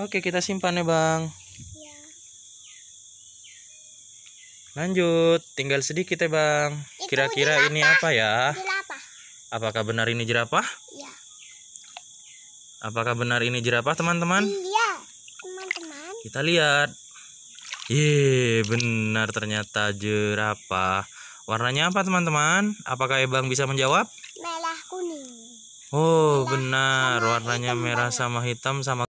Oke, kita simpan ya, Bang. Iya. Lanjut, tinggal sedikit ya, Bang. Kira-kira ini apa ya? Apakah benar ini jerapah? Iya. Apakah benar ini jerapah, teman-teman? Iya, teman-teman. Kita lihat. Ye, benar ternyata jerapah. Warnanya apa, teman-teman? Apakah Bang bisa menjawab? Merah kuning. Oh, benar. Warnanya merah sama hitam sama